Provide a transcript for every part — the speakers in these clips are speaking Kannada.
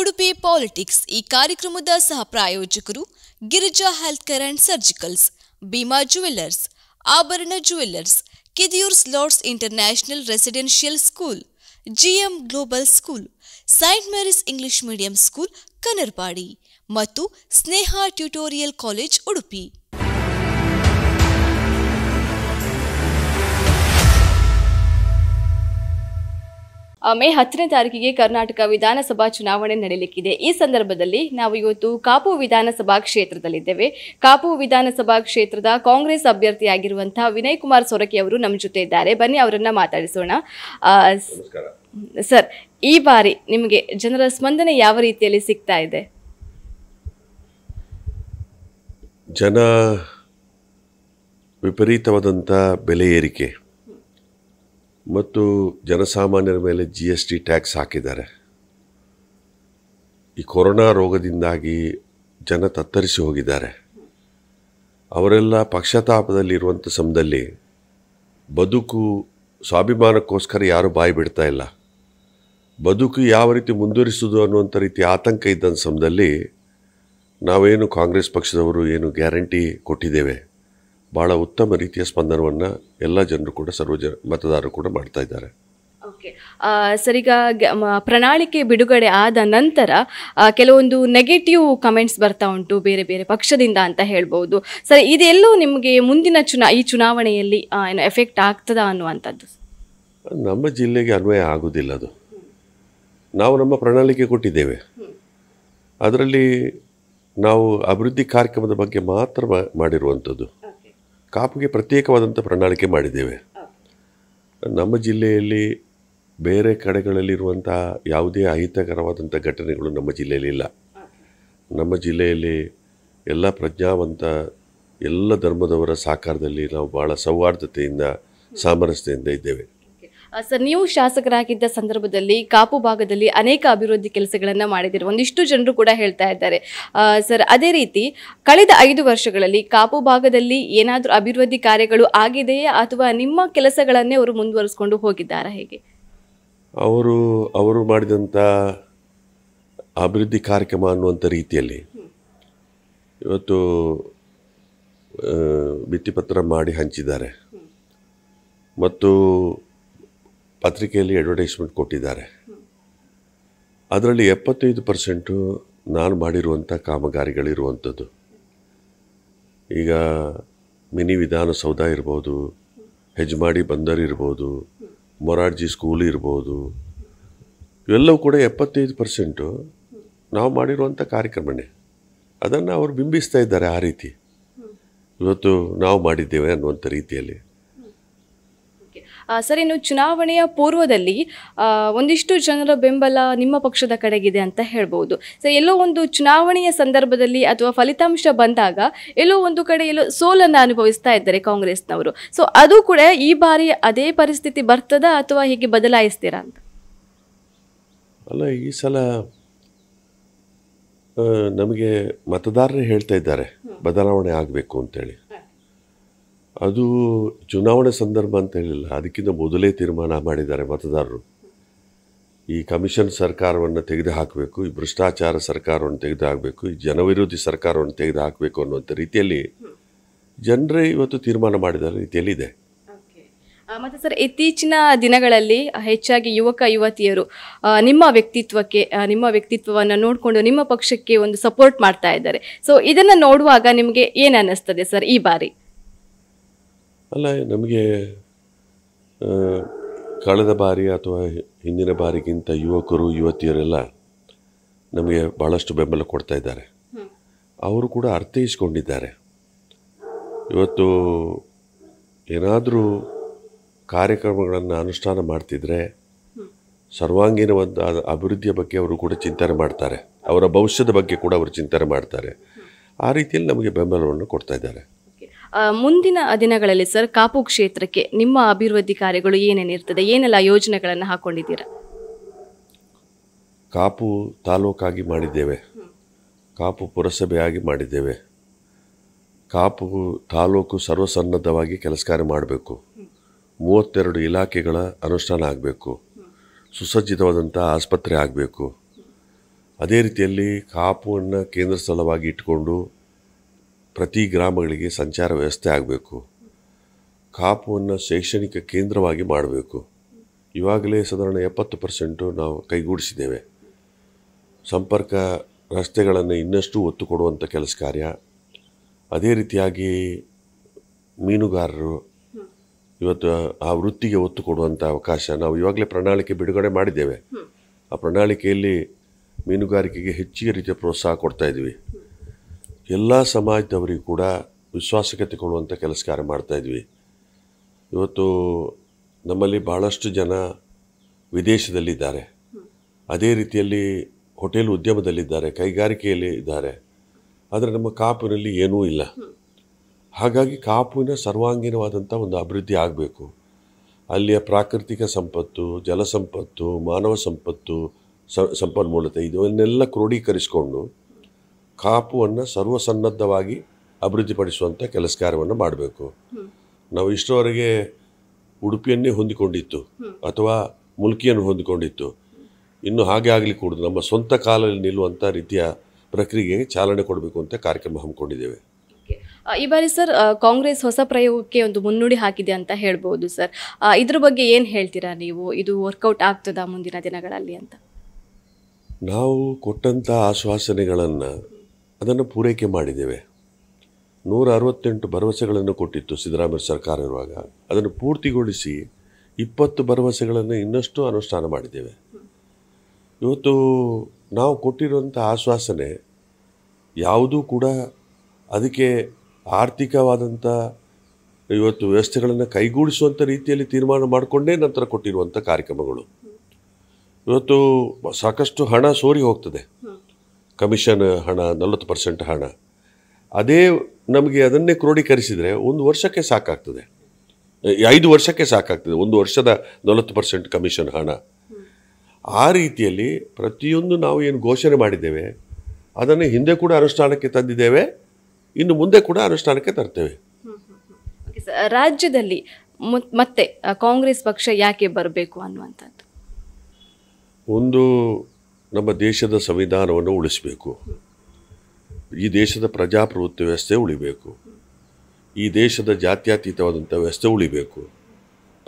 ಉಡುಪಿ ಪಾಲಿಟಿಕ್ಸ್ ಈ ಕಾರ್ಯಕ್ರಮದ ಸಹ ಪ್ರಾಯೋಜಕರು Girija health care and surgicals Bhima jewellers Abharana jewellers Kidiyoor's Lord's international residential school GM global school saint Mary's English medium school Kanarpadi ಮತ್ತು Sneha tutorial college Udupi May ಹತ್ತನೇ ತಾರೀಕಿಗೆ ಕರ್ನಾಟಕ ವಿಧಾನಸಭಾ ಚುನಾವಣೆ ನಡೆಯಲಿಕ್ಕಿದೆ ಈ ಸಂದರ್ಭದಲ್ಲಿ ನಾವು ಇವತ್ತು ಕಾಪು ವಿಧಾನಸಭಾ ಕ್ಷೇತ್ರದಲ್ಲಿದ್ದೇವೆ ಕಾಪು ವಿಧಾನಸಭಾ ಕ್ಷೇತ್ರದ ಕಾಂಗ್ರೆಸ್ ಅಭ್ಯರ್ಥಿಯಾಗಿರುವಂತಹ ವಿನಯ್ ಕುಮಾರ್ ಸೊರಕೆ ಅವರು ನಮ್ಮ ಜೊತೆ ಇದ್ದಾರೆ ಬನ್ನಿ ಅವರನ್ನ ಮಾತಾಡಿಸೋಣ ಸರ್ ಈ ಬಾರಿ ನಿಮಗೆ ಜನರ ಸ್ಪಂದನೆ ಯಾವ ರೀತಿಯಲ್ಲಿ ಸಿಗ್ತಾ ಇದೆ ಜನ ವಿಪರೀತವಾದಂಥ ಬೆಲೆ ಏರಿಕೆ ಮತ್ತು ಜನಸಾಮಾನ್ಯರ ಮೇಲೆ ಜಿ ಎಸ್ ಟಿ ಟ್ಯಾಕ್ಸ್ ಹಾಕಿದ್ದಾರೆ ಈ ಕೊರೋನಾ ರೋಗದಿಂದಾಗಿ ಜನ ತತ್ತರಿಸಿ ಹೋಗಿದ್ದಾರೆ ಅವರೆಲ್ಲ ಪಕ್ಷತಾಪದಲ್ಲಿರುವಂಥ ಸಮಯದಲ್ಲಿ ಬದುಕು ಸ್ವಾಭಿಮಾನಕ್ಕೋಸ್ಕರ ಯಾರೂ ಬಾಯಿ ಬಿಡ್ತಾ ಇಲ್ಲ ಬದುಕು ಯಾವ ರೀತಿ ಮುಂದುವರಿಸೋದು ಅನ್ನುವಂಥ ರೀತಿ ಆತಂಕ ಇದ್ದಂಥ ಸಮಯದಲ್ಲಿ ನಾವೇನು ಕಾಂಗ್ರೆಸ್ ಪಕ್ಷದವರು ಏನು ಗ್ಯಾರಂಟಿ ಕೊಟ್ಟಿದ್ದೇವೆ ಬಹಳ ಉತ್ತಮ ರೀತಿಯ ಸ್ಪಂದನವನ್ನು ಎಲ್ಲ ಜನರು ಕೂಡ ಸರ್ವ ಜನ ಮತದಾರರು ಕೂಡ ಮಾಡ್ತಾ ಇದ್ದಾರೆ ಓಕೆ ಸರ್ ಈಗ ಪ್ರಣಾಳಿಕೆ ಬಿಡುಗಡೆ ಆದ ನಂತರ ಕೆಲವೊಂದು ನೆಗೆಟಿವ್ ಕಮೆಂಟ್ಸ್ ಬರ್ತಾ ಉಂಟು ಬೇರೆ ಬೇರೆ ಪಕ್ಷದಿಂದ ಅಂತ ಹೇಳ್ಬೋದು ಸರ್ ಇದೆಲ್ಲೂ ನಿಮಗೆ ಮುಂದಿನ ಚುನಾ ಈ ಚುನಾವಣೆಯಲ್ಲಿ ಏನು ಎಫೆಕ್ಟ್ ಆಗ್ತದಾ ಅನ್ನುವಂಥದ್ದು ನಮ್ಮ ಜಿಲ್ಲೆಗೆ ಅನ್ವಯ ಆಗೋದಿಲ್ಲ ಅದು ನಾವು ನಮ್ಮ ಪ್ರಣಾಳಿಕೆ ಕೊಟ್ಟಿದ್ದೇವೆ ಅದರಲ್ಲಿ ನಾವು ಅಭಿವೃದ್ಧಿ ಕಾರ್ಯಕ್ರಮದ ಬಗ್ಗೆ ಮಾತ್ರ ಮಾಡಿರುವಂಥದ್ದು ಕಾಪುಗೆ ಪ್ರತ್ಯೇಕವಾದಂಥ ಪ್ರಣಾಳಿಕೆ ಮಾಡಿದ್ದೇವೆ ನಮ್ಮ ಜಿಲ್ಲೆಯಲ್ಲಿ ಬೇರೆ ಕಡೆಗಳಲ್ಲಿರುವಂತಹ ಯಾವುದೇ ಅಹಿತಕರವಾದಂಥ ಘಟನೆಗಳು ನಮ್ಮ ಜಿಲ್ಲೆಯಲ್ಲಿ ಇಲ್ಲ ನಮ್ಮ ಜಿಲ್ಲೆಯಲ್ಲಿ ಎಲ್ಲ ಪ್ರಜ್ಞಾವಂತ ಎಲ್ಲ ಧರ್ಮದವರ ಸಾಕಾರದಲ್ಲಿ ನಾವು ಭಾಳ ಸೌಹಾರ್ದತೆಯಿಂದ ಸಾಮರಸ್ಯದಿಂದ ಇದ್ದೇವೆ ಸರ್ ನೀವು ಶಾಸಕರಾಗಿದ್ದ ಸಂದರ್ಭದಲ್ಲಿ ಕಾಪು ಭಾಗದಲ್ಲಿ ಅನೇಕ ಅಭಿವೃದ್ಧಿ ಕೆಲಸಗಳನ್ನು ಮಾಡಿದ್ದೀರಿ ಒಂದಿಷ್ಟು ಜನರು ಕೂಡ ಹೇಳ್ತಾ ಇದ್ದಾರೆ ಸರ್ ಅದೇ ರೀತಿ ಕಳೆದ ಐದು ವರ್ಷಗಳಲ್ಲಿ ಕಾಪು ಭಾಗದಲ್ಲಿ ಏನಾದರೂ ಅಭಿವೃದ್ಧಿ ಕಾರ್ಯಗಳು ಆಗಿದೆಯೇ ಅಥವಾ ನಿಮ್ಮ ಕೆಲಸಗಳನ್ನೇ ಅವರು ಮುಂದುವರಿಸಿಕೊಂಡು ಹೋಗಿದ್ದಾರಾ ಹೇಗೆ ಅವರು ಅವರು ಮಾಡಿದಂಥ ಅಭಿವೃದ್ಧಿ ಕಾರ್ಯಕ್ರಮ ಅನ್ನುವಂಥ ರೀತಿಯಲ್ಲಿ ಇವತ್ತು ಭಿತ್ತಿಪತ್ರ ಮಾಡಿ ಹಂಚಿದ್ದಾರೆ ಮತ್ತು ಪತ್ರಿಕೆಯಲ್ಲಿ ಅಡ್ವರ್ಟೈಸ್ಮೆಂಟ್ ಕೊಟ್ಟಿದ್ದಾರೆ ಅದರಲ್ಲಿ ಎಪ್ಪತ್ತೈದು ಪರ್ಸೆಂಟು ನಾನು ಮಾಡಿರುವಂಥ ಕಾಮಗಾರಿಗಳಿರುವಂಥದ್ದು ಈಗ ಮಿನಿ ವಿಧಾನಸೌಧ ಇರ್ಬೋದು ಹೆಜ್ಮಾಡಿ ಬಂದರ್ ಇರ್ಬೋದು ಮೊರಾರ್ಜಿ ಸ್ಕೂಲ್ ಇರ್ಬೋದು ಇವೆಲ್ಲವೂ ಕೂಡ ಎಪ್ಪತ್ತೈದು ಪರ್ಸೆಂಟು ನಾವು ಮಾಡಿರುವಂಥ ಕಾರ್ಯಕ್ರಮನೇ ಅದನ್ನು ಅವರು ಬಿಂಬಿಸ್ತಾ ಇದ್ದಾರೆ ಆ ರೀತಿ ಇವತ್ತು ನಾವು ಮಾಡಿದ್ದೇವೆ ಅನ್ನುವಂಥ ರೀತಿಯಲ್ಲಿ ಸರ್ ಇನ್ನು ಚುನಾವಣೆಯ ಪೂರ್ವದಲ್ಲಿ ಒಂದಿಷ್ಟು ಜನರ ಬೆಂಬಲ ನಿಮ್ಮ ಪಕ್ಷದ ಕಡೆಗಿದೆ ಅಂತ ಹೇಳ್ಬೋದು ಸರ್ ಎಲ್ಲೋ ಒಂದು ಚುನಾವಣೆಯ ಸಂದರ್ಭದಲ್ಲಿ ಅಥವಾ ಫಲಿತಾಂಶ ಬಂದಾಗ ಎಲ್ಲೋ ಒಂದು ಕಡೆ ಎಲ್ಲೋ ಸೋಲನ್ನು ಅನುಭವಿಸ್ತಾ ಇದ್ದಾರೆ ಕಾಂಗ್ರೆಸ್ನವರು ಸೊ ಅದು ಕೂಡ ಈ ಬಾರಿ ಅದೇ ಪರಿಸ್ಥಿತಿ ಬರ್ತದ ಅಥವಾ ಹೇಗೆ ಬದಲಾಯಿಸ್ತೀರಾ ಅಂತ ಅಲ್ಲ ಈ ಸಲ ನಮಗೆ ಮತದಾರರೇ ಹೇಳ್ತಾ ಇದ್ದಾರೆ ಬದಲಾವಣೆ ಆಗಬೇಕು ಅಂತೇಳಿ ಅದು ಚುನಾವಣೆ ಸಂದರ್ಭ ಅಂತ ಹೇಳಿಲ್ಲ ಅದಕ್ಕಿಂತ ಮೊದಲೇ ತೀರ್ಮಾನ ಮಾಡಿದ್ದಾರೆ ಮತದಾರರು ಈ ಕಮಿಷನ್ ಸರ್ಕಾರವನ್ನು ತೆಗೆದುಹಾಕಬೇಕು ಈ ಭ್ರಷ್ಟಾಚಾರ ಸರ್ಕಾರವನ್ನು ತೆಗೆದುಹಾಕಬೇಕು ಈ ಜನವಿರೋಧಿ ಸರ್ಕಾರವನ್ನು ತೆಗೆದುಹಾಕಬೇಕು ಅನ್ನುವಂಥ ರೀತಿಯಲ್ಲಿ ಜನರೇ ಇವತ್ತು ತೀರ್ಮಾನ ಮಾಡಿದ ಇದೆ ಮತ್ತು ಸರ್ ಇತ್ತೀಚಿನ ದಿನಗಳಲ್ಲಿ ಹೆಚ್ಚಾಗಿ ಯುವಕ ಯುವತಿಯರು ನಿಮ್ಮ ವ್ಯಕ್ತಿತ್ವಕ್ಕೆ ನಿಮ್ಮ ವ್ಯಕ್ತಿತ್ವವನ್ನು ನೋಡಿಕೊಂಡು ನಿಮ್ಮ ಪಕ್ಷಕ್ಕೆ ಒಂದು ಸಪೋರ್ಟ್ ಮಾಡ್ತಾ ಇದ್ದಾರೆ ಸೊ ಇದನ್ನು ನೋಡುವಾಗ ನಿಮಗೆ ಏನು ಅನ್ನಿಸ್ತದೆ ಸರ್ ಈ ಬಾರಿ ಅಲ್ಲ ನಮಗೆ ಕಳೆದ ಬಾರಿ ಅಥವಾ ಹಿಂದಿನ ಬಾರಿಗಿಂತ ಯುವಕರು ಯುವತಿಯರೆಲ್ಲ ನಮಗೆ ಭಾಳಷ್ಟು ಬೆಂಬಲ ಕೊಡ್ತಾ ಇದ್ದಾರೆ ಅವರು ಕೂಡ ಅರ್ಥೈಸ್ಕೊಂಡಿದ್ದಾರೆ ಇವತ್ತು ಏನಾದರೂ ಕಾರ್ಯಕ್ರಮಗಳನ್ನು ಅನುಷ್ಠಾನ ಮಾಡ್ತಿದ್ರೆ ಸರ್ವಾಂಗೀಣವಾದ ಅಭಿವೃದ್ಧಿಯ ಬಗ್ಗೆ ಅವರು ಕೂಡ ಚಿಂತನೆ ಮಾಡ್ತಾರೆ ಅವರ ಭವಿಷ್ಯದ ಬಗ್ಗೆ ಕೂಡ ಅವರು ಚಿಂತನೆ ಮಾಡ್ತಾರೆ ಆ ರೀತಿಯಲ್ಲಿ ನಮಗೆ ಬೆಂಬಲವನ್ನು ಕೊಡ್ತಾ ಇದ್ದಾರೆ ಮುಂದಿನ ದಿನಗಳಲ್ಲಿ ಸರ್ ಕಾಪು ಕ್ಷೇತ್ರಕ್ಕೆ ನಿಮ್ಮ ಅಭಿವೃದ್ಧಿ ಕಾರ್ಯಗಳು ಏನೇನಿರ್ತದೆ ಏನೆಲ್ಲ ಯೋಜನೆಗಳನ್ನು ಹಾಕೊಂಡಿದ್ದೀರಾ ಕಾಪು ತಾಲೂಕಾಗಿ ಮಾಡಿದ್ದೇವೆ ಕಾಪು ಪುರಸಭೆಯಾಗಿ ಮಾಡಿದ್ದೇವೆ ಕಾಪು ತಾಲೂಕು ಸರ್ವಸನ್ನದ್ಧವಾಗಿ ಕೆಲಸ ಕಾರ್ಯ ಮಾಡಬೇಕು ಮೂವತ್ತೆರಡು ಇಲಾಖೆಗಳ ಅನುಷ್ಠಾನ ಆಗಬೇಕು ಸುಸಜ್ಜಿತವಾದಂಥ ಆಸ್ಪತ್ರೆ ಆಗಬೇಕು ಅದೇ ರೀತಿಯಲ್ಲಿ ಕಾಪುವನ್ನು ಕೇಂದ್ರ ಸ್ಥಳವಾಗಿ ಇಟ್ಟುಕೊಂಡು ಪ್ರತಿ ಗ್ರಾಮಗಳಿಗೆ ಸಂಚಾರ ವ್ಯವಸ್ಥೆ ಆಗಬೇಕು ಕಾಪುವನ್ನು ಶೈಕ್ಷಣಿಕ ಕೇಂದ್ರವಾಗಿ ಮಾಡಬೇಕು ಇವಾಗಲೇ ಸಾಧಾರಣ ಎಪ್ಪತ್ತು ಪರ್ಸೆಂಟು ನಾವು ಕೈಗೂಡಿಸಿದ್ದೇವೆ ಸಂಪರ್ಕ ರಸ್ತೆಗಳನ್ನು ಇನ್ನಷ್ಟು ಒತ್ತು ಕೊಡುವಂಥ ಕೆಲಸ ಕಾರ್ಯ ಅದೇ ರೀತಿಯಾಗಿ ಮೀನುಗಾರರು ಇವತ್ತು ಆ ವೃತ್ತಿಗೆ ಒತ್ತು ಕೊಡುವಂಥ ಅವಕಾಶ ನಾವು ಇವಾಗಲೇ ಪ್ರಣಾಳಿಕೆ ಬಿಡುಗಡೆ ಮಾಡಿದ್ದೇವೆ ಆ ಪ್ರಣಾಳಿಕೆಯಲ್ಲಿ ಮೀನುಗಾರಿಕೆಗೆ ಹೆಚ್ಚಿಗೆ ರೀತಿಯ ಪ್ರೋತ್ಸಾಹ ಕೊಡ್ತಾ ಇದೀವಿ ಎಲ್ಲ ಸಮಾಜದವರಿಗೂ ಕೂಡ ವಿಶ್ವಾಸಕ್ಕೆ ತಗೊಳ್ಳುವಂಥ ಕೆಲಸ ಕಾರ್ಯ ಮಾಡ್ತಾಯಿದ್ವಿ ಇವತ್ತು ನಮ್ಮಲ್ಲಿ ಬಹಳಷ್ಟು ಜನ ವಿದೇಶದಲ್ಲಿದ್ದಾರೆ ಅದೇ ರೀತಿಯಲ್ಲಿ ಹೋಟೆಲ್ ಉದ್ಯಮದಲ್ಲಿದ್ದಾರೆ ಕೈಗಾರಿಕೆಯಲ್ಲಿ ಇದ್ದಾರೆ ಆದರೆ ನಮ್ಮ ಕಾಪುನಲ್ಲಿ ಏನೂ ಇಲ್ಲ ಹಾಗಾಗಿ ಕಾಪುವಿನ ಸರ್ವಾಂಗೀಣವಾದಂಥ ಒಂದು ಅಭಿವೃದ್ಧಿ ಆಗಬೇಕು ಅಲ್ಲಿಯ ಪ್ರಾಕೃತಿಕ ಸಂಪತ್ತು ಜಲ ಸಂಪತ್ತು ಮಾನವ ಸಂಪತ್ತು ಸಂಪನ್ಮೂಲತೆ ಇದನ್ನೆಲ್ಲ ಕ್ರೋಢೀಕರಿಸಿಕೊಂಡು ಕಾಪುವನ್ನು ಸರ್ವಸನ್ನದ್ಧವಾಗಿ ಅಭಿವೃದ್ಧಿಪಡಿಸುವಂಥ ಕೆಲಸ ಕಾರ್ಯವನ್ನು ಮಾಡಬೇಕು ನಾವು ಇಷ್ಟೋವರೆಗೆ ಉಡುಪಿಯನ್ನೇ ಹೊಂದಿಕೊಂಡಿತ್ತು ಅಥವಾ ಮುಲ್ಕಿಯನ್ನು ಹೊಂದಿಕೊಂಡಿತ್ತು ಇನ್ನು ಹಾಗೆ ಆಗಲಿ ಕೂಡ ನಮ್ಮ ಸ್ವಂತ ಕಾಲಲ್ಲಿ ನಿಲ್ಲುವಂಥ ರೀತಿಯ ಪ್ರಕ್ರಿಯೆಗೆ ಚಾಲನೆ ಕೊಡಬೇಕು ಅಂತ ಕಾರ್ಯಕ್ರಮ ಹಮ್ಮಿಕೊಂಡಿದ್ದೇವೆ ಈ ಬಾರಿ ಸರ್ ಕಾಂಗ್ರೆಸ್ ಹೊಸ ಪ್ರಯೋಗಕ್ಕೆ ಒಂದು ಮುನ್ನುಡಿ ಹಾಕಿದೆ ಅಂತ ಹೇಳ್ಬೋದು ಸರ್ ಇದ್ರ ಬಗ್ಗೆ ಏನು ಹೇಳ್ತೀರಾ ನೀವು ಇದು ವರ್ಕೌಟ್ ಆಗ್ತದಾ ಮುಂದಿನ ದಿನಗಳಲ್ಲಿ ಅಂತ ನಾವು ಕೊಟ್ಟಂಥ ಆಶ್ವಾಸನೆಗಳನ್ನು ಅದನ್ನು ಪೂರೈಕೆ ಮಾಡಿದ್ದೇವೆ ನೂರ ಅರವತ್ತೆಂಟು ಭರವಸೆಗಳನ್ನು ಕೊಟ್ಟಿತ್ತು ಸಿದ್ದರಾಮಯ್ಯ ಸರ್ಕಾರ ಇರುವಾಗ ಅದನ್ನು ಪೂರ್ತಿಗೊಳಿಸಿ ಇಪ್ಪತ್ತು ಭರವಸೆಗಳನ್ನು ಇನ್ನಷ್ಟು ಅನುಷ್ಠಾನ ಮಾಡಿದ್ದೇವೆ ಇವತ್ತು ನಾವು ಕೊಟ್ಟಿರುವಂಥ ಆಶ್ವಾಸನೆ ಯಾವುದೂ ಕೂಡ ಅದಕ್ಕೆ ಆರ್ಥಿಕವಾದಂಥ ಇವತ್ತು ವ್ಯವಸ್ಥೆಗಳನ್ನು ಕೈಗೂಡಿಸುವಂಥ ರೀತಿಯಲ್ಲಿ ತೀರ್ಮಾನ ಮಾಡಿಕೊಂಡೇ ನಂತರ ಕೊಟ್ಟಿರುವಂಥ ಕಾರ್ಯಕ್ರಮಗಳು ಇವತ್ತು ಸಾಕಷ್ಟು ಹಣ ಸೋರಿ ಹೋಗ್ತದೆ ಕಮಿಷನ್ ಹಣ ನಲವತ್ತು ಪರ್ಸೆಂಟ್ ಹಣ ಅದೇ ನಮಗೆ ಅದನ್ನೇ ಕ್ರೋಢೀಕರಿಸಿದರೆ ಒಂದು ವರ್ಷಕ್ಕೆ ಸಾಕಾಗ್ತದೆ ಐದು ವರ್ಷಕ್ಕೆ ಸಾಕಾಗ್ತದೆ ಒಂದು ವರ್ಷದ ನಲವತ್ತು ಪರ್ಸೆಂಟ್ ಕಮಿಷನ್ ಹಣ ಆ ರೀತಿಯಲ್ಲಿ ಪ್ರತಿಯೊಂದು ನಾವು ಏನು ಘೋಷಣೆ ಮಾಡಿದ್ದೇವೆ ಅದನ್ನು ಹಿಂದೆ ಕೂಡ ಅನುಷ್ಠಾನಕ್ಕೆ ತಂದಿದ್ದೇವೆ ಇನ್ನು ಮುಂದೆ ಕೂಡ ಅನುಷ್ಠಾನಕ್ಕೆ ತರ್ತೇವೆ ರಾಜ್ಯದಲ್ಲಿ ಮತ್ತೆ ಕಾಂಗ್ರೆಸ್ ಪಕ್ಷ ಯಾಕೆ ಬರಬೇಕು ಅನ್ನುವಂಥದ್ದು ಒಂದು ನಮ್ಮ ದೇಶದ ಸಂವಿಧಾನವನ್ನು ಉಳಿಸಬೇಕು ಈ ದೇಶದ ಪ್ರಜಾಪ್ರಭುತ್ವ ವ್ಯವಸ್ಥೆ ಉಳಿಬೇಕು ಈ ದೇಶದ ಜಾತ್ಯತೀತವಾದಂಥ ವ್ಯವಸ್ಥೆ ಉಳಿಬೇಕು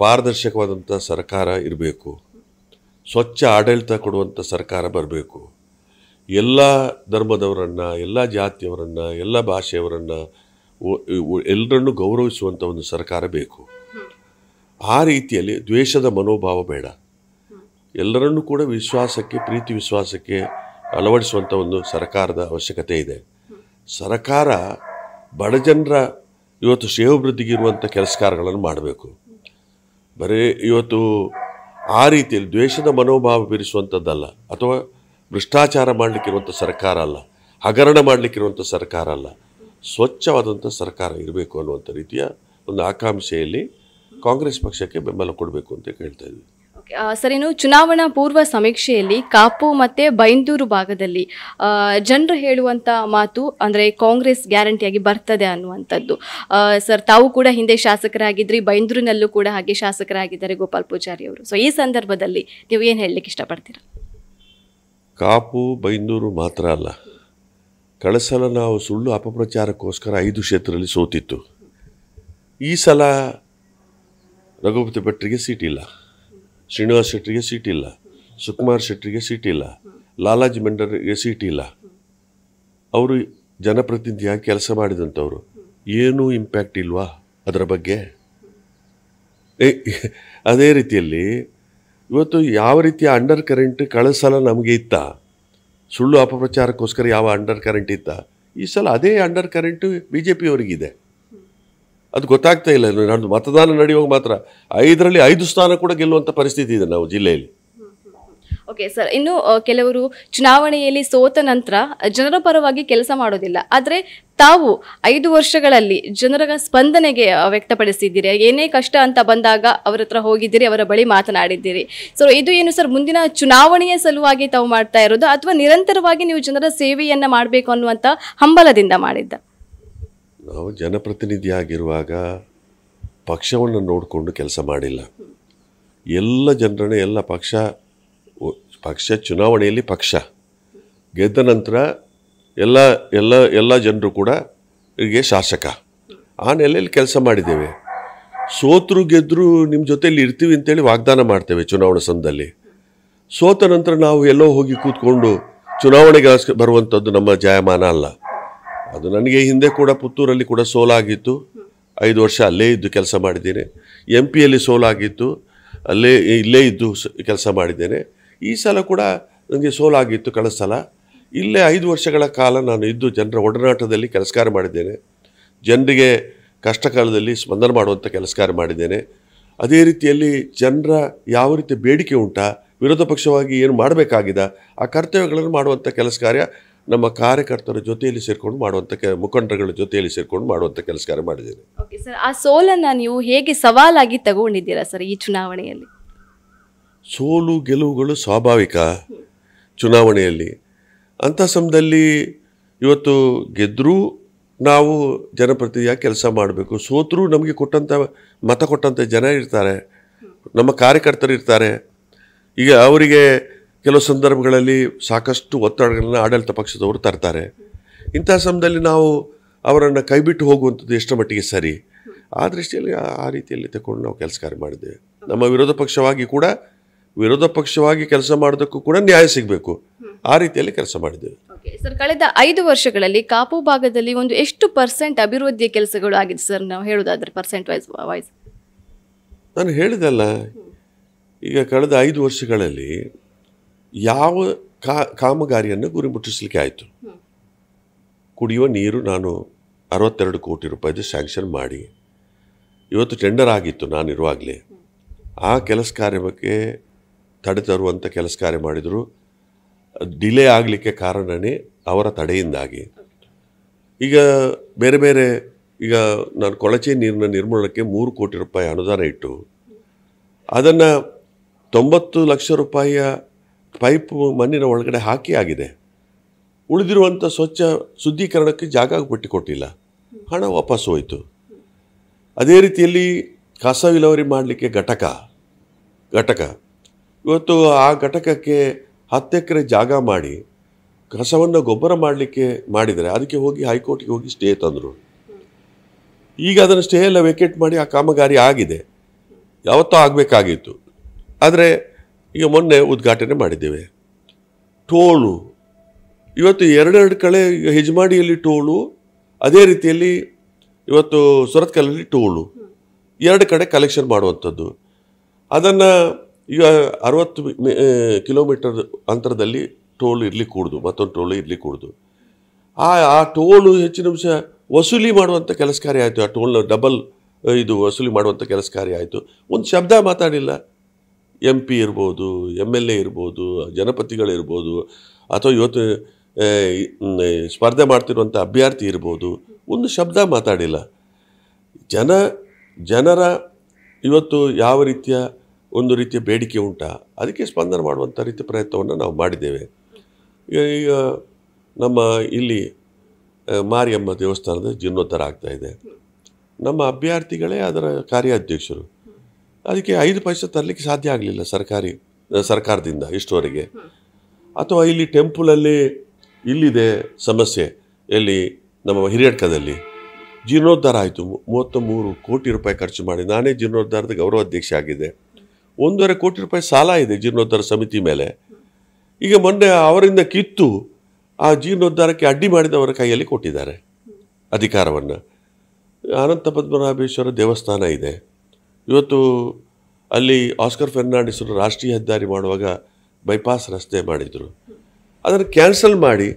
ಪಾರದರ್ಶಕವಾದಂಥ ಸರ್ಕಾರ ಇರಬೇಕು ಸ್ವಚ್ಛ ಆಡಳಿತ ಕೊಡುವಂಥ ಸರ್ಕಾರ ಬರಬೇಕು ಎಲ್ಲ ಧರ್ಮದವರನ್ನು ಎಲ್ಲ ಜಾತಿಯವರನ್ನು ಎಲ್ಲ ಭಾಷೆಯವರನ್ನು ಎಲ್ಲರನ್ನು ಗೌರವಿಸುವಂಥ ಒಂದು ಸರ್ಕಾರ ಬೇಕು ಆ ರೀತಿಯಲ್ಲಿ ದ್ವೇಷದ ಮನೋಭಾವ ಬೇಡ ಎಲ್ಲರನ್ನೂ ಕೂಡ ವಿಶ್ವಾಸಕ್ಕೆ ಪ್ರೀತಿ ವಿಶ್ವಾಸಕ್ಕೆ ಅಳವಡಿಸುವಂಥ ಒಂದು ಸರ್ಕಾರದ ಅವಶ್ಯಕತೆ ಇದೆ ಸರ್ಕಾರ ಬಡ ಜನರ ಇವತ್ತು ಶ್ರೇಯೋಭಿವೃದ್ಧಿಗೆ ಇರುವಂಥ ಕೆಲಸಕಾರಗಳನ್ನು ಮಾಡಬೇಕು ಬರೀ ಇವತ್ತು ಆ ರೀತಿಯಲ್ಲಿ ದ್ವೇಷದ ಮನೋಭಾವ ಬೀರಿಸುವಂಥದ್ದಲ್ಲ ಅಥವಾ ಭ್ರಷ್ಟಾಚಾರ ಮಾಡಲಿಕ್ಕಿರುವಂಥ ಸರ್ಕಾರ ಅಲ್ಲ ಹಗರಣ ಮಾಡಲಿಕ್ಕಿರುವಂಥ ಸರ್ಕಾರ ಅಲ್ಲ ಸ್ವಚ್ಛವಾದಂಥ ಸರ್ಕಾರ ಇರಬೇಕು ಅನ್ನುವಂಥ ರೀತಿಯ ಒಂದು ಆಕಾಂಕ್ಷೆಯಲ್ಲಿ ಕಾಂಗ್ರೆಸ್ ಪಕ್ಷಕ್ಕೆ ಬೆಂಬಲ ಕೊಡಬೇಕು ಅಂತ ಹೇಳ್ತಾ ಇದ್ವಿ ಸರ್ ಏನು ಚುನಾವಣಾ ಪೂರ್ವ ಸಮೀಕ್ಷೆಯಲ್ಲಿ ಕಾಪು ಮತ್ತು ಬೈಂದೂರು ಭಾಗದಲ್ಲಿ ಜನರು ಹೇಳುವಂಥ ಮಾತು ಅಂದರೆ ಕಾಂಗ್ರೆಸ್ ಗ್ಯಾರಂಟಿಯಾಗಿ ಬರ್ತದೆ ಅನ್ನುವಂಥದ್ದು ಸರ್ ತಾವು ಕೂಡ ಹಿಂದೆ ಶಾಸಕರಾಗಿದ್ರಿ ಬೈಂದೂರಿನಲ್ಲೂ ಕೂಡ ಹಾಗೆ ಶಾಸಕರಾಗಿದ್ದಾರೆ ಗೋಪಾಲ್ ಪೂಜಾರಿ ಅವರು ಸೊ ಈ ಸಂದರ್ಭದಲ್ಲಿ ನೀವು ಏನು ಹೇಳಲಿಕ್ಕೆ ಇಷ್ಟಪಡ್ತೀರಾ ಕಾಪು ಬೈಂದೂರು ಮಾತ್ರ ಅಲ್ಲ ಕಳಸಲ ನಾವು ಸುಳ್ಳು ಅಪಪ್ರಚಾರಕ್ಕೋಸ್ಕರ ಐದು ಕ್ಷೇತ್ರದಲ್ಲಿ ಸೋತಿತ್ತು ಈ ಸಲ ರಘುಪತಿ ಭಟ್ರಿಗೆ ಸೀಟಿಲ್ಲ ಶ್ರೀನಿವಾಸ್ ಶೆಟ್ಟರಿಗೆ ಇಲ್ಲ ಸುಕುಮಾರ್ ಸೀಟ್ ಸೀಟಿಲ್ಲ ಲಾಲಾಜಿ ಮಂಡರ್ಗೆ ಇಲ್ಲ ಅವರು ಜನಪ್ರತಿನಿಧಿಯಾಗಿ ಕೆಲಸ ಮಾಡಿದಂಥವ್ರು ಏನೂ ಇಂಪ್ಯಾಕ್ಟ್ ಇಲ್ವಾ ಅದರ ಬಗ್ಗೆ ಅದೇ ರೀತಿಯಲ್ಲಿ ಇವತ್ತು ಯಾವ ರೀತಿಯ ಅಂಡರ್ ಕರೆಂಟ್ ಕಳೆದ ನಮಗೆ ಇತ್ತ ಸುಳ್ಳು ಅಪಪ್ರಚಾರಕ್ಕೋಸ್ಕರ ಯಾವ ಅಂಡರ್ ಕರೆಂಟ್ ಇತ್ತ ಈ ಸಲ ಅದೇ ಅಂಡರ್ ಕರೆಂಟು ಬಿ ಜೆ ಪಿಯವರಿಗಿದೆ ಅದು ಗೊತ್ತಾಗ್ತಾ ಇಲ್ಲ ನಾನು ಮತದಾನ ನಡೆಯುವಾಗ ಮಾತ್ರ ಐದರಲ್ಲಿ ಐದು ಸ್ಥಾನ ಕೂಡ ಗೆಲ್ಲುವಂಥ ಪರಿಸ್ಥಿತಿ ಇದೆ ನಾವು ಜಿಲ್ಲೆಯಲ್ಲಿ ಓಕೆ ಸರ್ ಇನ್ನು ಕೆಲವರು ಚುನಾವಣೆಯಲ್ಲಿ ಸೋತ ನಂತರ ಜನರ ಪರವಾಗಿ ಕೆಲಸ ಮಾಡೋದಿಲ್ಲ ಆದರೆ ತಾವು ಐದು ವರ್ಷಗಳಲ್ಲಿ ಜನರ ಸ್ಪಂದನೆಗೆ ವ್ಯಕ್ತಪಡಿಸಿದ್ದೀರಿ ಏನೇ ಕಷ್ಟ ಅಂತ ಬಂದಾಗ ಅವರ ಹತ್ರ ಹೋಗಿದ್ದೀರಿ ಅವರ ಬಳಿ ಮಾತನಾಡಿದ್ದೀರಿ ಸೊ ಇದು ಏನು ಸರ್ ಮುಂದಿನ ಚುನಾವಣೆಯ ಸಲುವಾಗಿ ತಾವು ಮಾಡ್ತಾ ಇರೋದು ಅಥವಾ ನಿರಂತರವಾಗಿ ನೀವು ಜನರ ಸೇವೆಯನ್ನು ಮಾಡಬೇಕು ಅನ್ನುವಂಥ ಹಂಬಲದಿಂದ ಮಾಡಿದ್ದ ನಾವು ಜನಪ್ರತಿನಿಧಿಯಾಗಿರುವಾಗ ಪಕ್ಷವನ್ನು ನೋಡಿಕೊಂಡು ಕೆಲಸ ಮಾಡಿಲ್ಲ ಎಲ್ಲ ಜನರನ್ನೇ ಎಲ್ಲ ಪಕ್ಷ ಪಕ್ಷ ಚುನಾವಣೆಯಲ್ಲಿ ಪಕ್ಷ ಗೆದ್ದ ನಂತರ ಎಲ್ಲ ಎಲ್ಲ ಎಲ್ಲ ಜನರು ಕೂಡ ಹೀಗೆ ಶಾಸಕ ಆ ನೆಲೆಯಲ್ಲಿ ಕೆಲಸ ಮಾಡಿದ್ದೇವೆ ಸೋತರು ಗೆದ್ದರು ನಿಮ್ಮ ಜೊತೆಯಲ್ಲಿ ಇರ್ತೀವಿ ಅಂತೇಳಿ ವಾಗ್ದಾನ ಮಾಡ್ತೇವೆ ಚುನಾವಣಾ ಸಂದಲ್ಲಿ ಸೋತ ನಂತರ ನಾವು ಎಲ್ಲೋ ಹೋಗಿ ಕೂತ್ಕೊಂಡು ಚುನಾವಣೆಗೆ ಬರುವಂಥದ್ದು ನಮ್ಮ ಜಾಯಮಾನ ಅಲ್ಲ ಅದು ನನಗೆ ಹಿಂದೆ ಕೂಡ ಪುತ್ತೂರಲ್ಲಿ ಕೂಡ ಸೋಲಾಗಿತ್ತು ಐದು ವರ್ಷ ಅಲ್ಲೇ ಇದ್ದು ಕೆಲಸ ಮಾಡಿದ್ದೇನೆ ಎಂ ಪಿಯಲ್ಲಿ ಸೋಲಾಗಿತ್ತು ಅಲ್ಲೇ ಇಲ್ಲೇ ಇದ್ದು ಕೆಲಸ ಮಾಡಿದ್ದೇನೆ ಈ ಸಲ ಕೂಡ ನನಗೆ ಸೋಲಾಗಿತ್ತು ಕಳೆದ ಸಲ ಇಲ್ಲೇ ಐದು ವರ್ಷಗಳ ಕಾಲ ನಾನು ಇದ್ದು ಜನರ ಒಡನಾಟದಲ್ಲಿ ಕೆಲಸ ಕಾರ್ಯ ಮಾಡಿದ್ದೇನೆ ಜನರಿಗೆ ಕಷ್ಟ ಕಾಲದಲ್ಲಿ ಸ್ಪಂದನ ಮಾಡುವಂಥ ಕೆಲಸ ಕಾರ್ಯ ಮಾಡಿದ್ದೇನೆ ಅದೇ ರೀತಿಯಲ್ಲಿ ಜನರ ಯಾವ ರೀತಿ ಬೇಡಿಕೆ ಉಂಟಾ ವಿರೋಧ ಪಕ್ಷವಾಗಿ ಏನು ಮಾಡಬೇಕಾಗಿದೆ ಆ ಕರ್ತವ್ಯಗಳನ್ನು ಮಾಡುವಂಥ ಕೆಲಸ ಕಾರ್ಯ ನಮ್ಮ ಕಾರ್ಯಕರ್ತರ ಜೊತೆಯಲ್ಲಿ ಸೇರಿಕೊಂಡು ಮಾಡುವಂಥ ಕೆ ಮುಖಂಡರುಗಳ ಜೊತೆಯಲ್ಲಿ ಸೇರಿಕೊಂಡು ಮಾಡುವಂಥ ಕೆಲಸ ಕಾರ್ಯ ಮಾಡಿದ್ದೇನೆ ಓಕೆ ಸರ್ ಆ ಸೋಲನ್ನು ನೀವು ಹೇಗೆ ಸವಾಲಾಗಿ ತಗೊಂಡಿದ್ದೀರಾ ಸರ್ ಈ ಚುನಾವಣೆಯಲ್ಲಿ ಸೋಲು ಗೆಲುವುಗಳು ಸ್ವಾಭಾವಿಕ ಚುನಾವಣೆಯಲ್ಲಿ ಅಂಥ ಸಮಯದಲ್ಲಿ ಇವತ್ತು ಗೆದ್ದರೂ ನಾವು ಜನಪ್ರತಿನಿಧಿಯಾಗಿ ಕೆಲಸ ಮಾಡಬೇಕು ಸೋತರೂ ನಮಗೆ ಕೊಟ್ಟಂಥ ಮತ ಕೊಟ್ಟಂಥ ಜನ ಇರ್ತಾರೆ ನಮ್ಮ ಕಾರ್ಯಕರ್ತರು ಇರ್ತಾರೆ ಈಗ ಅವರಿಗೆ ಕೆಲವು ಸಂದರ್ಭಗಳಲ್ಲಿ ಸಾಕಷ್ಟು ಒತ್ತಡಗಳನ್ನು ಆಡಳಿತ ಪಕ್ಷದವರು ತರ್ತಾರೆ ಇಂಥ ಸಮಯದಲ್ಲಿ ನಾವು ಅವರನ್ನು ಕೈಬಿಟ್ಟು ಹೋಗುವಂಥದ್ದು ಎಷ್ಟು ಮಟ್ಟಿಗೆ ಸರಿ ಆ ದೃಷ್ಟಿಯಲ್ಲಿ ಆ ರೀತಿಯಲ್ಲಿ ತಗೊಂಡು ನಾವು ಕೆಲಸ ಕಾರ್ಯ ಮಾಡಿದ್ದೇವೆ ನಮ್ಮ ವಿರೋಧ ಪಕ್ಷವಾಗಿ ಕೂಡ ವಿರೋಧ ಪಕ್ಷವಾಗಿ ಕೆಲಸ ಮಾಡೋದಕ್ಕೂ ಕೂಡ ನ್ಯಾಯ ಸಿಗಬೇಕು ಆ ರೀತಿಯಲ್ಲಿ ಕೆಲಸ ಮಾಡಿದ್ದೇವೆ ಸರ್ ಕಳೆದ ಐದು ವರ್ಷಗಳಲ್ಲಿ ಕಾಪು ಭಾಗದಲ್ಲಿ ಒಂದು ಎಷ್ಟು ಪರ್ಸೆಂಟ್ ಅಭಿವೃದ್ಧಿಯ ಕೆಲಸಗಳು ಆಗಿದೆ ಸರ್ ನಾವು ಹೇಳೋದಾದ್ರೆ ಪರ್ಸೆಂಟ್ ವೈಸ್ ವೈಸ್ ನಾನು ಹೇಳಿದಲ್ಲ ಈಗ ಕಳೆದ ಐದು ವರ್ಷಗಳಲ್ಲಿ ಯಾವ ಕಾ ಕಾಮಗಾರಿಯನ್ನು ಗುರಿ ಮುಟ್ಟಿಸ್ಲಿಕ್ಕೆ ಆಯಿತು ಕುಡಿಯುವ ನೀರು ನಾನು ಅರವತ್ತೆರಡು ಕೋಟಿ ರೂಪಾಯಿದು ಸ್ಯಾಂಕ್ಷನ್ ಮಾಡಿ ಇವತ್ತು ಟೆಂಡರ್ ಆಗಿತ್ತು ನಾನಿರುವಾಗಲೇ ಆ ಕೆಲಸ ಕಾರ್ಯಕ್ಕೆ ತಡೆ ತರುವಂಥ ಕೆಲಸ ಕಾರ್ಯ ಮಾಡಿದರು ಡಿಲೇ ಆಗಲಿಕ್ಕೆ ಕಾರಣನೇ ಅವರ ತಡೆಯಿಂದಾಗಿ ಈಗ ಬೇರೆ ಬೇರೆ ಈಗ ನಾನು ಕೊಳಚೆ ನೀರಿನ ನಿರ್ಮೂಲಕ್ಕೆ ಮೂರು ಕೋಟಿ ರೂಪಾಯಿ ಅನುದಾನ ಇಟ್ಟು ಅದನ್ನು ತೊಂಬತ್ತು ಲಕ್ಷ ರೂಪಾಯಿಯ ಪೈಪು ಮಣ್ಣಿನ ಒಳಗಡೆ ಹಾಕಿ ಆಗಿದೆ ಉಳಿದಿರುವಂಥ ಸ್ವಚ್ಛ ಶುದ್ಧೀಕರಣಕ್ಕೆ ಜಾಗ ಕೊಟ್ಟಿಲ್ಲ ಹಣ ವಾಪಸ್ಸು ಹೋಯಿತು ಅದೇ ರೀತಿಯಲ್ಲಿ ಕಸ ವಿಲವರಿ ಮಾಡಲಿಕ್ಕೆ ಘಟಕ ಘಟಕ ಇವತ್ತು ಆ ಘಟಕಕ್ಕೆ ಹತ್ತು ಎಕರೆ ಜಾಗ ಮಾಡಿ ಕಸವನ್ನು ಗೊಬ್ಬರ ಮಾಡಲಿಕ್ಕೆ ಮಾಡಿದರೆ ಅದಕ್ಕೆ ಹೋಗಿ ಹೈಕೋರ್ಟ್ಗೆ ಹೋಗಿ ಸ್ಟೇ ತಂದರು ಈಗ ಅದನ್ನು ಸ್ಟೇ ಎಲ್ಲ ವೆಕೇಟ್ ಮಾಡಿ ಆ ಕಾಮಗಾರಿ ಆಗಿದೆ ಯಾವತ್ತೋ ಆಗಬೇಕಾಗಿತ್ತು ಆದರೆ ಈಗ ಮೊನ್ನೆ ಉದ್ಘಾಟನೆ ಮಾಡಿದ್ದೇವೆ ಟೋಳು ಇವತ್ತು ಎರಡೆರಡು ಕಡೆ ಹೆಜ್ಮಾಡಿಯಲ್ಲಿ ಟೋಳು ಅದೇ ರೀತಿಯಲ್ಲಿ ಇವತ್ತು ಸುರತ್ಕಲ್ಲಲ್ಲಿ ಟೋಳು ಎರಡು ಕಡೆ ಕಲೆಕ್ಷನ್ ಮಾಡುವಂಥದ್ದು ಅದನ್ನು ಈಗ ಅರವತ್ತು ಕಿಲೋಮೀಟರ್ ಅಂತರದಲ್ಲಿ ಟೋಲ್ ಇರಲಿ ಕೂಡ್ದು ಮತ್ತೊಂದು ಟೋಲ್ ಇರಲಿ ಕೂಡ್ದು ಆ ಆ ಟೋಲು ಹೆಚ್ಚಿನ ಅಂಶ ವಸೂಲಿ ಮಾಡುವಂಥ ಕೆಲಸ ಕಾರ್ಯ ಆಯಿತು ಆ ಟೋಲ್ನ ಡಬಲ್ ಇದು ವಸೂಲಿ ಮಾಡುವಂಥ ಕೆಲಸ ಕಾರ್ಯ ಆಯಿತು ಒಂದು ಶಬ್ದ ಮಾತಾಡಿಲ್ಲ ಎಂ ಪಿ ಇರ್ಬೋದು ಎಮ್ ಎಲ್ ಎ ಇರ್ಬೋದು ಜನಪತಿಗಳಿರ್ಬೋದು ಅಥವಾ ಇವತ್ತು ಸ್ಪರ್ಧೆ ಮಾಡ್ತಿರುವಂಥ ಅಭ್ಯರ್ಥಿ ಇರ್ಬೋದು ಒಂದು ಶಬ್ದ ಮಾತಾಡಿಲ್ಲ ಜನ ಜನರ ಇವತ್ತು ಯಾವ ರೀತಿಯ ಒಂದು ರೀತಿಯ ಬೇಡಿಕೆ ಉಂಟಾ ಅದಕ್ಕೆ ಸ್ಪಂದನೆ ಮಾಡುವಂಥ ರೀತಿಯ ಪ್ರಯತ್ನವನ್ನು ನಾವು ಮಾಡಿದ್ದೇವೆ ಈಗ ಈಗ ನಮ್ಮ ಇಲ್ಲಿ ಮಾರಿಯಮ್ಮ ದೇವಸ್ಥಾನದ ಜೀರ್ಣೋದ್ಧಾರ ಇದೆ ನಮ್ಮ ಅಭ್ಯರ್ಥಿಗಳೇ ಅದರ ಕಾರ್ಯಾಧ್ಯಕ್ಷರು ಅದಕ್ಕೆ ಐದು ಪೈಸೆ ತರಲಿಕ್ಕೆ ಸಾಧ್ಯ ಆಗಲಿಲ್ಲ ಸರ್ಕಾರಿ ಸರ್ಕಾರದಿಂದ ಇಷ್ಟುವರೆಗೆ ಅಥವಾ ಇಲ್ಲಿ ಟೆಂಪಲಲ್ಲಿ ಇಲ್ಲಿದೆ ಸಮಸ್ಯೆ ಎಲ್ಲಿ ನಮ್ಮ ಹಿರಿಯಡ್ಕದಲ್ಲಿ ಜೀರ್ಣೋದ್ಧಾರ ಆಯಿತು ಮೂವತ್ತ ಮೂರು ಕೋಟಿ ರೂಪಾಯಿ ಖರ್ಚು ಮಾಡಿ ನಾನೇ ಜೀರ್ಣೋದ್ಧಾರದ ಗೌರವಾಧ್ಯಕ್ಷ ಆಗಿದೆ ಒಂದೂವರೆ ಕೋಟಿ ರೂಪಾಯಿ ಸಾಲ ಇದೆ ಜೀರ್ಣೋದ್ಧಾರ ಸಮಿತಿ ಮೇಲೆ ಈಗ ಮೊನ್ನೆ ಅವರಿಂದ ಕಿತ್ತು ಆ ಜೀರ್ಣೋದ್ಧಾರಕ್ಕೆ ಅಡ್ಡಿ ಮಾಡಿದವರ ಕೈಯಲ್ಲಿ ಕೊಟ್ಟಿದ್ದಾರೆ ಅಧಿಕಾರವನ್ನು ಅನಂತ ಪದ್ಮನಾಭೇಶ್ವರ ದೇವಸ್ಥಾನ ಇದೆ ಇವತ್ತು ಅಲ್ಲಿ ಆಸ್ಕರ್ ಫೆರ್ನಾಂಡಿಸರು ರಾಷ್ಟ್ರೀಯ ಹೆದ್ದಾರಿ ಮಾಡುವಾಗ ಬೈಪಾಸ್ ರಸ್ತೆ ಮಾಡಿದರು ಅದನ್ನು ಕ್ಯಾನ್ಸಲ್ ಮಾಡಿ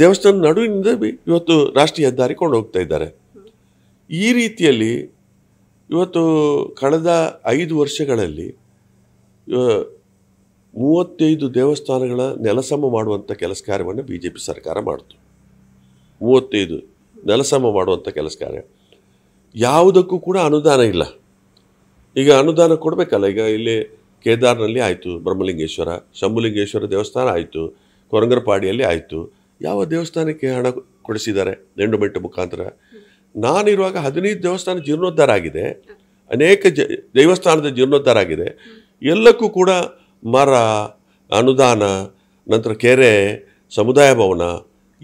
ದೇವಸ್ಥಾನ ನಡುವಿನಿಂದ ಇವತ್ತು ರಾಷ್ಟ್ರೀಯ ಹೆದ್ದಾರಿ ಕೊಂಡು ಹೋಗ್ತಾ ಇದ್ದಾರೆ ಈ ರೀತಿಯಲ್ಲಿ ಇವತ್ತು ಕಳೆದ ಐದು ವರ್ಷಗಳಲ್ಲಿ ಮೂವತ್ತೈದು ದೇವಸ್ಥಾನಗಳ ನೆಲಸಮ ಮಾಡುವಂಥ ಕೆಲಸ ಕಾರ್ಯವನ್ನು ಬಿ ಜೆ ಪಿ ಸರ್ಕಾರ ಮಾಡಿತು ಮೂವತ್ತೈದು ನೆಲಸಮ ಮಾಡುವಂಥ ಕೆಲಸ ಕಾರ್ಯ ಯಾವುದಕ್ಕೂ ಕೂಡ ಅನುದಾನ ಇಲ್ಲ ಈಗ ಅನುದಾನ ಕೊಡಬೇಕಲ್ಲ ಈಗ ಇಲ್ಲಿ ಕೇದಾರ್ನಲ್ಲಿ ಆಯಿತು ಬ್ರಹ್ಮಲಿಂಗೇಶ್ವರ ಶಂಭುಲಿಂಗೇಶ್ವರ ದೇವಸ್ಥಾನ ಆಯಿತು ಕೊರಂಗರಪಾಡಿಯಲ್ಲಿ ಆಯಿತು ಯಾವ ದೇವಸ್ಥಾನಕ್ಕೆ ಹಣ ಕೊಡಿಸಿದ್ದಾರೆ ಮೆಟ್ಟು ಮುಖಾಂತರ ನಾನಿರುವಾಗ ಹದಿನೈದು ದೇವಸ್ಥಾನ ಜೀರ್ಣೋದ್ಧಾರ ಆಗಿದೆ ಅನೇಕ ಜ ದೇವಸ್ಥಾನದ ಜೀರ್ಣೋದ್ಧಾರ ಆಗಿದೆ ಎಲ್ಲಕ್ಕೂ ಕೂಡ ಮರ ಅನುದಾನ ನಂತರ ಕೆರೆ ಸಮುದಾಯ ಭವನ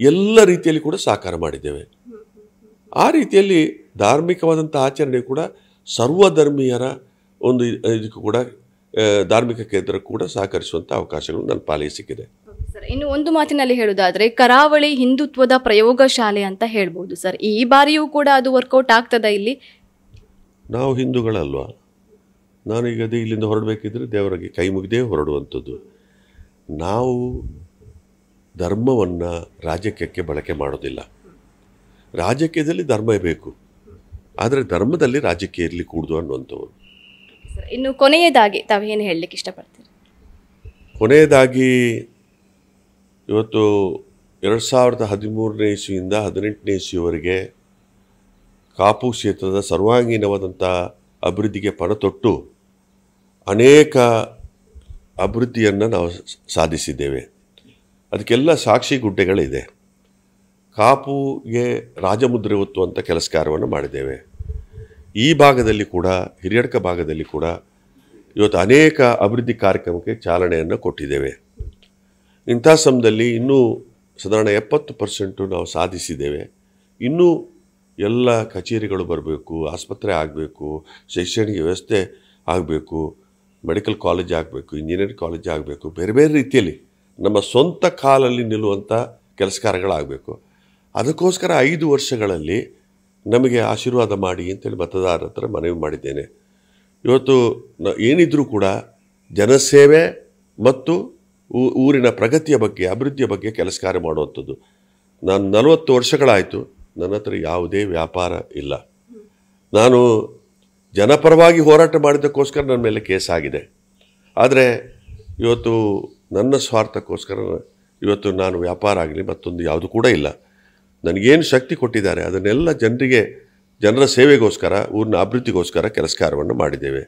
ಎಲ್ಲ ರೀತಿಯಲ್ಲಿ ಕೂಡ ಸಾಕಾರ ಮಾಡಿದ್ದೇವೆ ಆ ರೀತಿಯಲ್ಲಿ ಧಾರ್ಮಿಕವಾದಂಥ ಆಚರಣೆ ಕೂಡ ಸರ್ವಧರ್ಮೀಯರ ಒಂದು ಇದಕ್ಕೂ ಕೂಡ ಧಾರ್ಮಿಕ ಕೇಂದ್ರ ಕೂಡ ಸಹಕರಿಸುವಂಥ ಅವಕಾಶಗಳು ನನ್ನ ಪಾಲಿಗೆ ಸಿಕ್ಕಿದೆ ಸರ್ ಇನ್ನು ಒಂದು ಮಾತಿನಲ್ಲಿ ಹೇಳುವುದಾದರೆ ಕರಾವಳಿ ಹಿಂದುತ್ವದ ಪ್ರಯೋಗಶಾಲೆ ಅಂತ ಹೇಳ್ಬೋದು ಸರ್ ಈ ಬಾರಿಯೂ ಕೂಡ ಅದು ವರ್ಕೌಟ್ ಆಗ್ತದ ಇಲ್ಲಿ ನಾವು ಹಿಂದೂಗಳಲ್ವಾ ನಾನೀಗ ಅದೇ ಇಲ್ಲಿಂದ ಹೊರಡಬೇಕಿದ್ರೆ ದೇವರಿಗೆ ಕೈ ಮುಗಿದೇ ಹೊರಡುವಂಥದ್ದು ನಾವು ಧರ್ಮವನ್ನು ರಾಜಕೀಯಕ್ಕೆ ಬಳಕೆ ಮಾಡೋದಿಲ್ಲ ರಾಜಕೀಯದಲ್ಲಿ ಧರ್ಮ ಬೇಕು ಆದರೆ ಧರ್ಮದಲ್ಲಿ ರಾಜಕೀಯ ಇರಲಿ ಕೂಡುದು ಅನ್ನುವಂಥವ್ರು ಇನ್ನು ಕೊನೆಯದಾಗಿ ತಾವೇನು ಹೇಳಲಿಕ್ಕೆ ಇಷ್ಟಪಡ್ತೀರಿ ಕೊನೆಯದಾಗಿ ಇವತ್ತು ಎರಡು ಸಾವಿರದ ಹದಿಮೂರನೇ ಇಸ್ವಿಯಿಂದ ಹದಿನೆಂಟನೇ ಇಸ್ವಿಯವರೆಗೆ ಕಾಪು ಕ್ಷೇತ್ರದ ಸರ್ವಾಂಗೀಣವಾದಂಥ ಅಭಿವೃದ್ಧಿಗೆ ಪರತೊಟ್ಟು ಅನೇಕ ಅಭಿವೃದ್ಧಿಯನ್ನು ನಾವು ಸಾಧಿಸಿದ್ದೇವೆ ಅದಕ್ಕೆಲ್ಲ ಸಾಕ್ಷಿ ಗುಡ್ಡೆಗಳಿದೆ ಕಾಪುಗೆ ರಾಜಮುದ್ರೆ ಒತ್ತುವಂಥ ಕೆಲಸ ಕಾರ್ಯವನ್ನು ಮಾಡಿದ್ದೇವೆ ಈ ಭಾಗದಲ್ಲಿ ಕೂಡ ಹಿರಿಯಡ್ಕ ಭಾಗದಲ್ಲಿ ಕೂಡ ಇವತ್ತು ಅನೇಕ ಅಭಿವೃದ್ಧಿ ಕಾರ್ಯಕ್ರಮಕ್ಕೆ ಚಾಲನೆಯನ್ನು ಕೊಟ್ಟಿದ್ದೇವೆ ಇಂಥ ಸಮಯದಲ್ಲಿ ಇನ್ನೂ ಸಾಧಾರಣ ಎಪ್ಪತ್ತು ಪರ್ಸೆಂಟು ನಾವು ಸಾಧಿಸಿದ್ದೇವೆ ಇನ್ನೂ ಎಲ್ಲ ಕಚೇರಿಗಳು ಬರಬೇಕು ಆಸ್ಪತ್ರೆ ಆಗಬೇಕು ಶೈಕ್ಷಣಿಕ ವ್ಯವಸ್ಥೆ ಆಗಬೇಕು ಮೆಡಿಕಲ್ ಕಾಲೇಜ್ ಆಗಬೇಕು ಇಂಜಿನಿಯರಿಂಗ್ ಕಾಲೇಜ್ ಆಗಬೇಕು ಬೇರೆ ಬೇರೆ ರೀತಿಯಲ್ಲಿ ನಮ್ಮ ಸ್ವಂತ ಕಾಲಲ್ಲಿ ನಿಲ್ಲುವಂಥ ಕೆಲಸ ಕಾರ್ಯಗಳಾಗಬೇಕು ಅದಕ್ಕೋಸ್ಕರ ಐದು ವರ್ಷಗಳಲ್ಲಿ ನಮಗೆ ಆಶೀರ್ವಾದ ಮಾಡಿ ಅಂತೇಳಿ ಮತದಾರರ ಹತ್ರ ಮನವಿ ಮಾಡಿದ್ದೇನೆ ಇವತ್ತು ಏನಿದ್ರೂ ಕೂಡ ಜನಸೇವೆ ಮತ್ತು ಊರಿನ ಪ್ರಗತಿಯ ಬಗ್ಗೆ ಅಭಿವೃದ್ಧಿಯ ಬಗ್ಗೆ ಕೆಲಸ ಕಾರ್ಯ ಮಾಡುವಂಥದ್ದು ನಾನು ನಲವತ್ತು ವರ್ಷಗಳಾಯಿತು ನನ್ನ ಹತ್ರ ಯಾವುದೇ ವ್ಯಾಪಾರ ಇಲ್ಲ ನಾನು ಜನಪರವಾಗಿ ಹೋರಾಟ ಮಾಡಿದ್ದಕ್ಕೋಸ್ಕರ ನನ್ನ ಮೇಲೆ ಕೇಸ್ ಆಗಿದೆ ಆದರೆ ಇವತ್ತು ನನ್ನ ಸ್ವಾರ್ಥಕ್ಕೋಸ್ಕರ ಇವತ್ತು ನಾನು ವ್ಯಾಪಾರ ಆಗಲಿ ಮತ್ತೊಂದು ಯಾವುದು ಕೂಡ ಇಲ್ಲ ನನಗೇನು ಶಕ್ತಿ ಕೊಟ್ಟಿದ್ದಾರೆ ಅದನ್ನೆಲ್ಲ ಜನರಿಗೆ ಜನರ ಸೇವೆಗೋಸ್ಕರ ಊರಿನ ಅಭಿವೃದ್ಧಿಗೋಸ್ಕರ ಕೆಲಸ ಕಾರ್ಯವನ್ನು ಮಾಡಿದ್ದೇವೆ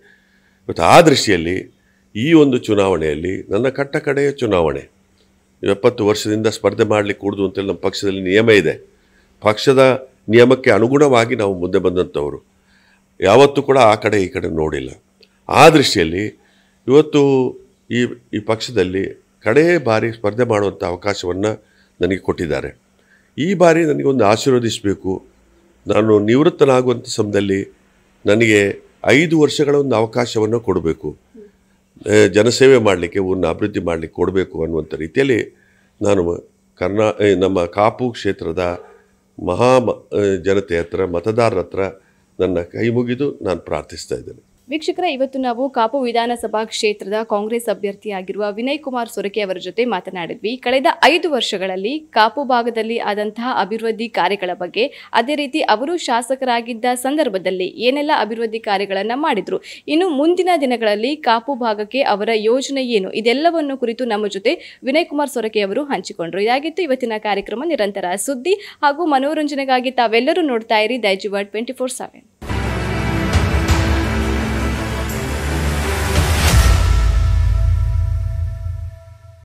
ಇವತ್ತು ಆ ದೃಷ್ಟಿಯಲ್ಲಿ ಈ ಒಂದು ಚುನಾವಣೆಯಲ್ಲಿ ನನ್ನ ಕಟ್ಟ ಕಡೆಯ ಚುನಾವಣೆ ಎಪ್ಪತ್ತು ವರ್ಷದಿಂದ ಸ್ಪರ್ಧೆ ಮಾಡಲಿಕ್ಕೆ ಕೂಡುದು ಅಂತೇಳಿ ನಮ್ಮ ಪಕ್ಷದಲ್ಲಿ ನಿಯಮ ಇದೆ ಪಕ್ಷದ ನಿಯಮಕ್ಕೆ ಅನುಗುಣವಾಗಿ ನಾವು ಮುಂದೆ ಬಂದಂಥವರು ಯಾವತ್ತೂ ಕೂಡ ಆ ಕಡೆ ಈ ಕಡೆ ನೋಡಿಲ್ಲ ಆ ದೃಷ್ಟಿಯಲ್ಲಿ ಇವತ್ತು ಈ ಈ ಪಕ್ಷದಲ್ಲಿ ಕಡೇ ಬಾರಿ ಸ್ಪರ್ಧೆ ಮಾಡುವಂಥ ಅವಕಾಶವನ್ನು ನನಗೆ ಕೊಟ್ಟಿದ್ದಾರೆ ಈ ಬಾರಿ ನನಗೊಂದು ಆಶೀರ್ವದಿಸಬೇಕು ನಾನು ನಿವೃತ್ತನಾಗುವಂಥ ಸಮಯದಲ್ಲಿ ನನಗೆ ಐದು ವರ್ಷಗಳ ಒಂದು ಅವಕಾಶವನ್ನು ಕೊಡಬೇಕು ಜನಸೇವೆ ಮಾಡಲಿಕ್ಕೆ ಊರನ್ನ ಅಭಿವೃದ್ಧಿ ಮಾಡಲಿಕ್ಕೆ ಕೊಡಬೇಕು ಅನ್ನುವಂಥ ರೀತಿಯಲ್ಲಿ ನಾನು ಕರ್ನಾ ನಮ್ಮ ಕಾಪು ಕ್ಷೇತ್ರದ ಮಹಾ ಜನತೆ ಹತ್ರ ಮತದಾರರ ಹತ್ರ ನನ್ನ ಕೈ ಮುಗಿದು ನಾನು ಪ್ರಾರ್ಥಿಸ್ತಾ ಇದ್ದೇನೆ ವೀಕ್ಷಕರ ಇವತ್ತು ನಾವು ಕಾಪು ವಿಧಾನಸಭಾ ಕ್ಷೇತ್ರದ ಕಾಂಗ್ರೆಸ್ ಅಭ್ಯರ್ಥಿಯಾಗಿರುವ ವಿನಯ್ ಕುಮಾರ್ ಸೊರಕೆ ಅವರ ಜೊತೆ ಮಾತನಾಡಿದ್ವಿ ಕಳೆದ ಐದು ವರ್ಷಗಳಲ್ಲಿ ಕಾಪು ಭಾಗದಲ್ಲಿ ಆದಂತಹ ಅಭಿವೃದ್ಧಿ ಕಾರ್ಯಗಳ ಬಗ್ಗೆ ಅದೇ ರೀತಿ ಅವರು ಶಾಸಕರಾಗಿದ್ದ ಸಂದರ್ಭದಲ್ಲಿ ಏನೆಲ್ಲ ಅಭಿವೃದ್ಧಿ ಕಾರ್ಯಗಳನ್ನು ಮಾಡಿದ್ರು ಇನ್ನು ಮುಂದಿನ ದಿನಗಳಲ್ಲಿ ಕಾಪು ಭಾಗಕ್ಕೆ ಅವರ ಯೋಜನೆ ಏನು ಇದೆಲ್ಲವನ್ನು ಕುರಿತು ನಮ್ಮ ಜೊತೆ ವಿನಯ್ ಕುಮಾರ್ ಸೊರಕೆ ಅವರು ಹಂಚಿಕೊಂಡರು ಇದಾಗಿತ್ತು ಇವತ್ತಿನ ಕಾರ್ಯಕ್ರಮ ನಿರಂತರ ಸುದ್ದಿ ಹಾಗೂ ಮನೋರಂಜನೆಗಾಗಿ ತಾವೆಲ್ಲರೂ ನೋಡ್ತಾ ಇರಿ ವರ್ಡ್ ಟ್ವೆಂಟಿ ಫೋರ್